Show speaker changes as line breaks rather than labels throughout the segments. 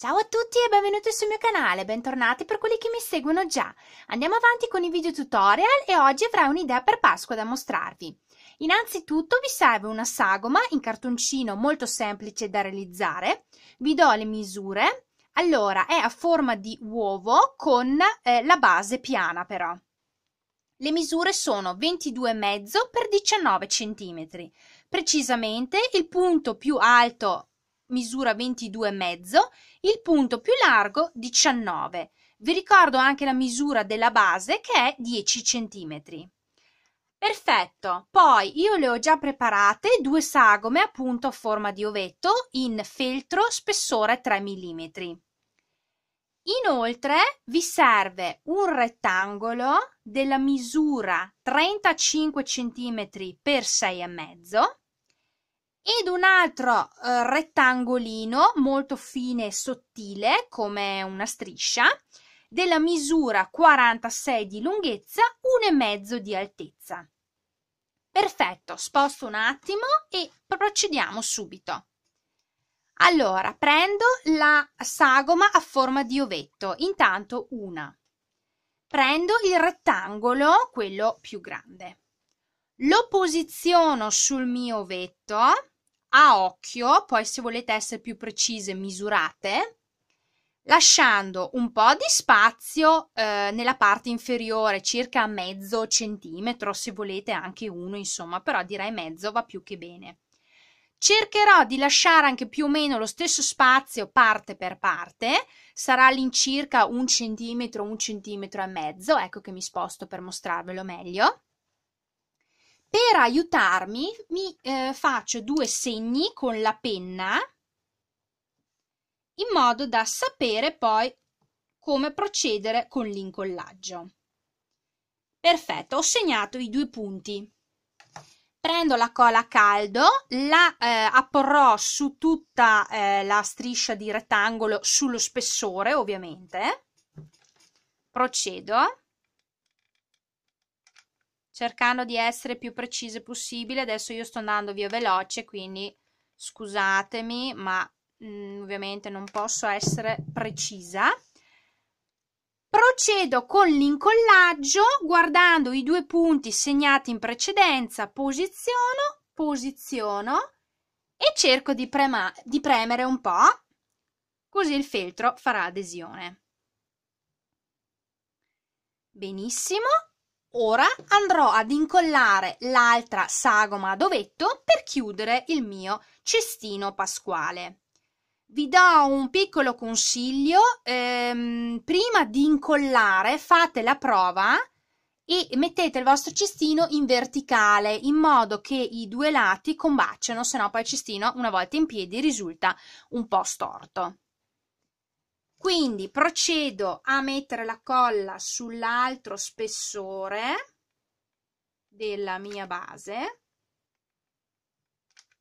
Ciao a tutti e benvenuti sul mio canale, bentornati per quelli che mi seguono già. Andiamo avanti con i video tutorial e oggi avrò un'idea per Pasqua da mostrarvi. Innanzitutto vi serve una sagoma in cartoncino molto semplice da realizzare, vi do le misure, allora è a forma di uovo con eh, la base piana però. Le misure sono 22,5 x 19 cm. Precisamente il punto più alto misura 22,5, il punto più largo 19. Vi ricordo anche la misura della base che è 10 cm. Perfetto, poi io le ho già preparate due sagome appunto a forma di ovetto in feltro spessore 3 mm. Inoltre vi serve un rettangolo della misura 35 cm x 6,5 ed un altro eh, rettangolino molto fine e sottile come una striscia della misura 46 di lunghezza, 1,5 di altezza. Perfetto, sposto un attimo e procediamo subito. Allora, prendo la sagoma a forma di ovetto, intanto una. Prendo il rettangolo, quello più grande. Lo posiziono sul mio ovetto a occhio, poi se volete essere più precise misurate, lasciando un po' di spazio eh, nella parte inferiore, circa mezzo centimetro, se volete anche uno, insomma, però direi mezzo va più che bene. Cercherò di lasciare anche più o meno lo stesso spazio parte per parte, sarà all'incirca un centimetro, un centimetro e mezzo, ecco che mi sposto per mostrarvelo meglio. Per aiutarmi mi eh, faccio due segni con la penna in modo da sapere poi come procedere con l'incollaggio. Perfetto, ho segnato i due punti. Prendo la cola a caldo, la eh, apporrò su tutta eh, la striscia di rettangolo, sullo spessore ovviamente. Procedo cercando di essere più precise possibile. Adesso io sto andando via veloce, quindi scusatemi, ma mh, mm, ovviamente non posso essere precisa. Procedo con l'incollaggio guardando i due punti segnati in precedenza, posiziono, posiziono e cerco di, prema- di premere un po', così il feltro farà adesione. Benissimo, Ora andrò ad incollare l'altra sagoma ad ovetto per chiudere il mio cestino pasquale. Vi do un piccolo consiglio, ehm, prima di incollare fate la prova e mettete il vostro cestino in verticale in modo che i due lati combaciano, se no poi il cestino una volta in piedi risulta un po' storto quindi procedo a mettere la colla sull'altro spessore della mia base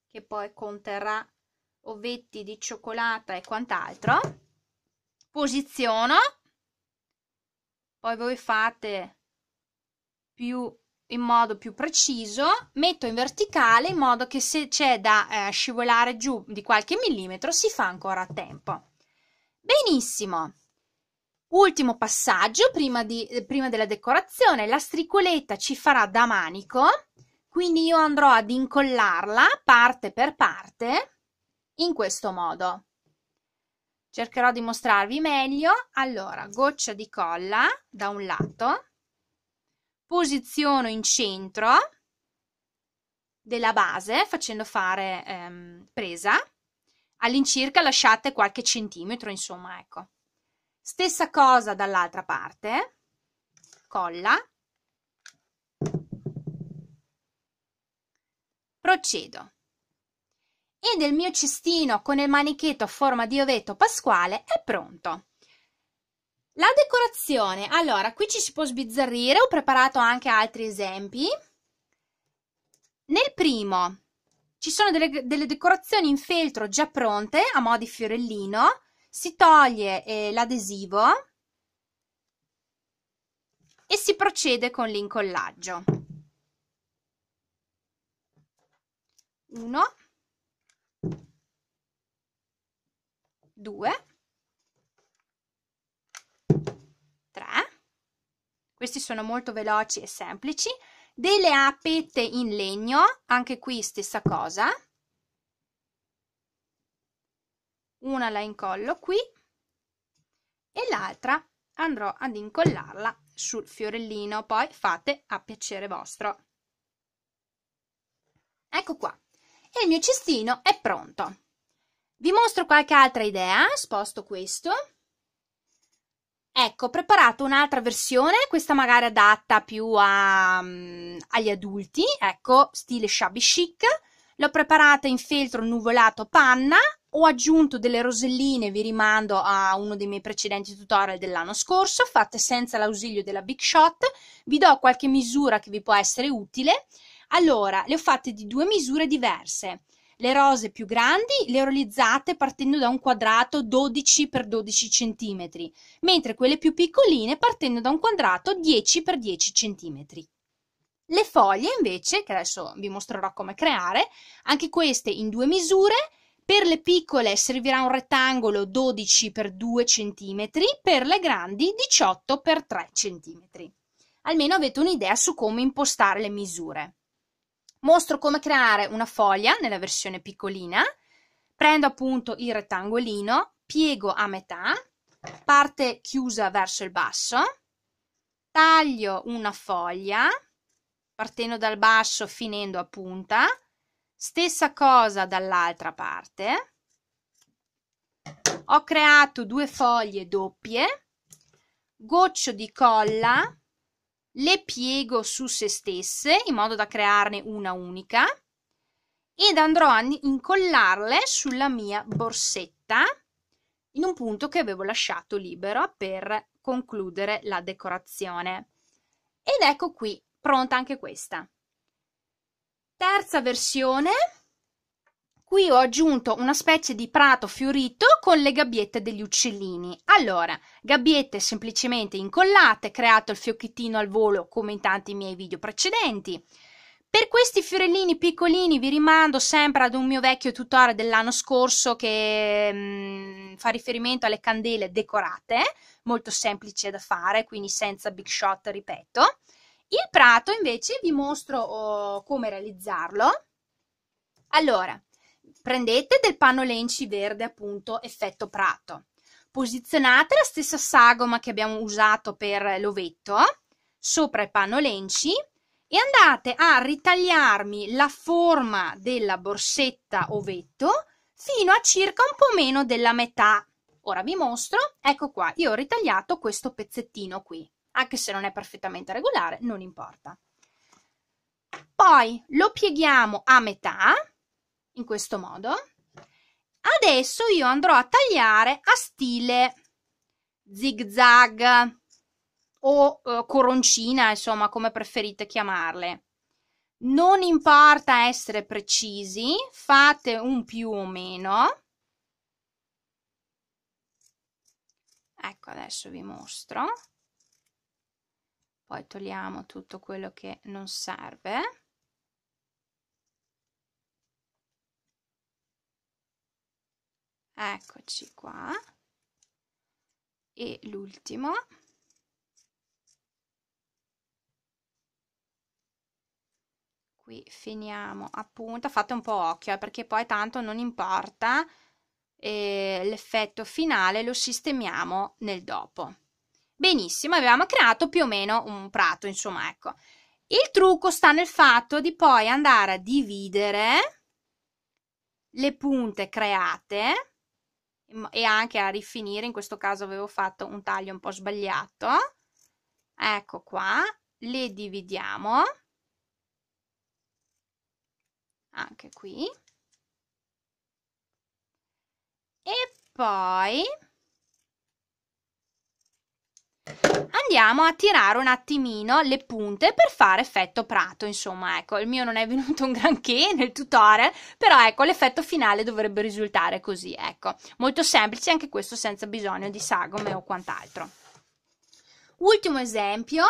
che poi conterrà ovetti di cioccolata e quant'altro posiziono poi voi fate più in modo più preciso, metto in verticale in modo che se c'è da eh, scivolare giù di qualche millimetro si fa ancora a tempo. Benissimo. Ultimo passaggio prima, di, eh, prima della decorazione. La stricoletta ci farà da manico, quindi io andrò ad incollarla parte per parte in questo modo. Cercherò di mostrarvi meglio. Allora, goccia di colla da un lato, posiziono in centro della base facendo fare ehm, presa all'incirca lasciate qualche centimetro, insomma, ecco. Stessa cosa dall'altra parte, colla, procedo. E nel mio cestino con il manichetto a forma di ovetto pasquale è pronto. La decorazione, allora, qui ci si può sbizzarrire, ho preparato anche altri esempi. Nel primo ci sono delle, delle decorazioni in feltro già pronte a mo' di fiorellino. Si toglie eh, l'adesivo e si procede con l'incollaggio. 1 2 3 Questi sono molto veloci e semplici delle apette in legno, anche qui stessa cosa, una la incollo qui e l'altra andrò ad incollarla sul fiorellino, poi fate a piacere vostro. Ecco qua, e il mio cestino è pronto. Vi mostro qualche altra idea, sposto questo. Ecco, ho preparato un'altra versione, questa magari adatta più a, um, agli adulti, ecco, stile shabby chic. L'ho preparata in feltro nuvolato panna, ho aggiunto delle roselline, vi rimando a uno dei miei precedenti tutorial dell'anno scorso, fatte senza l'ausilio della Big Shot. Vi do qualche misura che vi può essere utile. Allora, le ho fatte di due misure diverse le rose più grandi le ho realizzate partendo da un quadrato 12 x 12 cm, mentre quelle più piccoline partendo da un quadrato 10 x 10 cm. Le foglie invece, che adesso vi mostrerò come creare, anche queste in due misure, per le piccole servirà un rettangolo 12 x 2 cm, per le grandi 18 x 3 cm. Almeno avete un'idea su come impostare le misure. Mostro come creare una foglia nella versione piccolina, prendo appunto il rettangolino, piego a metà, parte chiusa verso il basso, taglio una foglia, partendo dal basso finendo a punta, stessa cosa dall'altra parte, ho creato due foglie doppie, goccio di colla le piego su se stesse in modo da crearne una unica ed andrò a incollarle sulla mia borsetta in un punto che avevo lasciato libero per concludere la decorazione. Ed ecco qui, pronta anche questa. Terza versione, Qui ho aggiunto una specie di prato fiorito con le gabbiette degli uccellini. Allora, gabbiette semplicemente incollate, creato il fiocchettino al volo come in tanti miei video precedenti. Per questi fiorellini piccolini vi rimando sempre ad un mio vecchio tutorial dell'anno scorso che mm, fa riferimento alle candele decorate, molto semplice da fare, quindi senza big shot, ripeto. Il prato invece vi mostro oh, come realizzarlo. Allora, prendete del panno lenci verde appunto effetto prato, posizionate la stessa sagoma che abbiamo usato per l'ovetto sopra il panno lenci e andate a ritagliarmi la forma della borsetta ovetto fino a circa un po' meno della metà. Ora vi mostro, ecco qua, io ho ritagliato questo pezzettino qui, anche se non è perfettamente regolare, non importa. Poi lo pieghiamo a metà in questo modo. Adesso io andrò a tagliare a stile zig zag o eh, coroncina, insomma, come preferite chiamarle. Non importa essere precisi, fate un più o meno. Ecco, adesso vi mostro. Poi togliamo tutto quello che non serve. eccoci qua e l'ultimo qui finiamo appunto fate un po' occhio eh, perché poi tanto non importa eh, l'effetto finale lo sistemiamo nel dopo benissimo avevamo creato più o meno un prato insomma ecco il trucco sta nel fatto di poi andare a dividere le punte create e anche a rifinire, in questo caso avevo fatto un taglio un po' sbagliato, ecco qua, le dividiamo, anche qui, e poi andiamo a tirare un attimino le punte per fare effetto prato insomma ecco il mio non è venuto un granché nel tutorial però ecco l'effetto finale dovrebbe risultare così ecco molto semplice anche questo senza bisogno di sagome o quant'altro ultimo esempio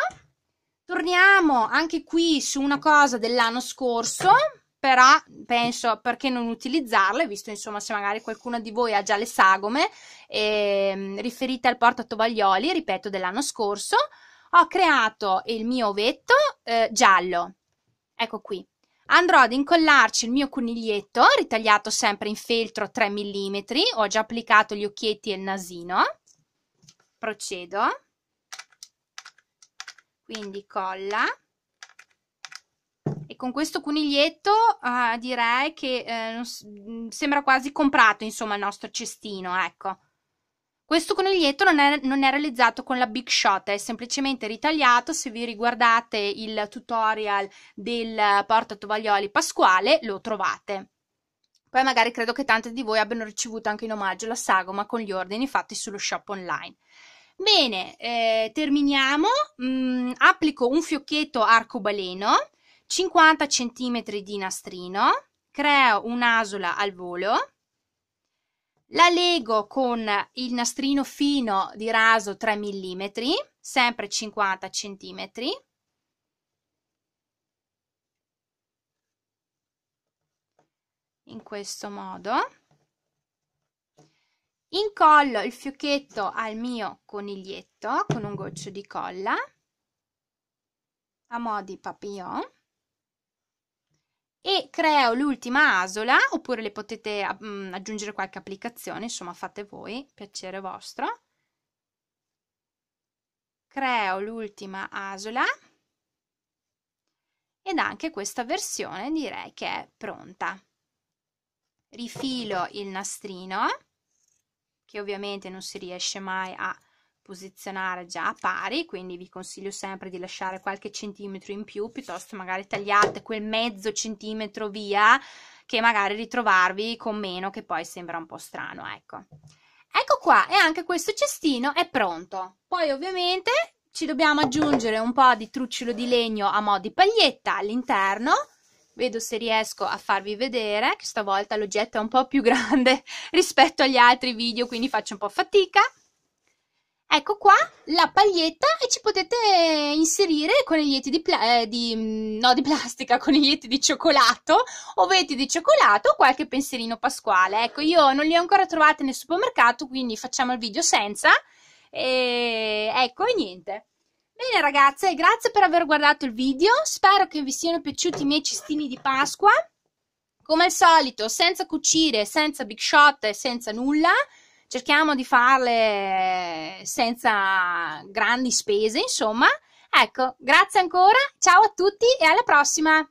torniamo anche qui su una cosa dell'anno scorso però penso perché non utilizzarle, visto insomma se magari qualcuno di voi ha già le sagome ehm, riferite al porta tovaglioli, ripeto, dell'anno scorso, ho creato il mio ovetto eh, giallo. Ecco qui. Andrò ad incollarci il mio coniglietto, ritagliato sempre in feltro 3 mm, ho già applicato gli occhietti e il nasino. Procedo. Quindi colla con questo coniglietto uh, ah, direi che eh, mm, sembra quasi comprato insomma il nostro cestino, ecco. Questo coniglietto non è, non è, realizzato con la Big Shot, è semplicemente ritagliato. Se vi riguardate il tutorial del porta tovaglioli pasquale, lo trovate. Poi magari credo che tanti di voi abbiano ricevuto anche in omaggio la sagoma con gli ordini fatti sullo shop online. Bene, eh, terminiamo. Mm, applico un fiocchetto arcobaleno 50 cm di nastrino, creo un'asola al volo, la lego con il nastrino fino di raso 3 mm, sempre 50 cm, in questo modo. Incollo il fiocchetto al mio coniglietto con un goccio di colla a mo' di papillon e creo l'ultima asola oppure le potete mm, aggiungere qualche applicazione, insomma fate voi, piacere vostro. Creo l'ultima asola ed anche questa versione direi che è pronta. Rifilo il nastrino che ovviamente non si riesce mai a posizionare già a pari, quindi vi consiglio sempre di lasciare qualche centimetro in più, piuttosto magari tagliate quel mezzo centimetro via che magari ritrovarvi con meno che poi sembra un po' strano, ecco. Ecco qua, e anche questo cestino è pronto. Poi ovviamente ci dobbiamo aggiungere un po' di trucciolo di legno a mo' di paglietta all'interno. Vedo se riesco a farvi vedere, che stavolta l'oggetto è un po' più grande rispetto agli altri video, quindi faccio un po' fatica. Ecco qua la paglietta e ci potete inserire coniglietti di, pla- eh, di, mm, no, di plastica, coniglietti di cioccolato, ovetti di cioccolato o qualche pensierino pasquale. Ecco, io non li ho ancora trovati nel supermercato, quindi facciamo il video senza. E ecco, e niente. Bene ragazze, grazie per aver guardato il video, spero che vi siano piaciuti i miei cestini di Pasqua. Come al solito, senza cucire, senza big shot e senza nulla cerchiamo di farle senza grandi spese, insomma. Ecco, grazie ancora, ciao a tutti e alla prossima!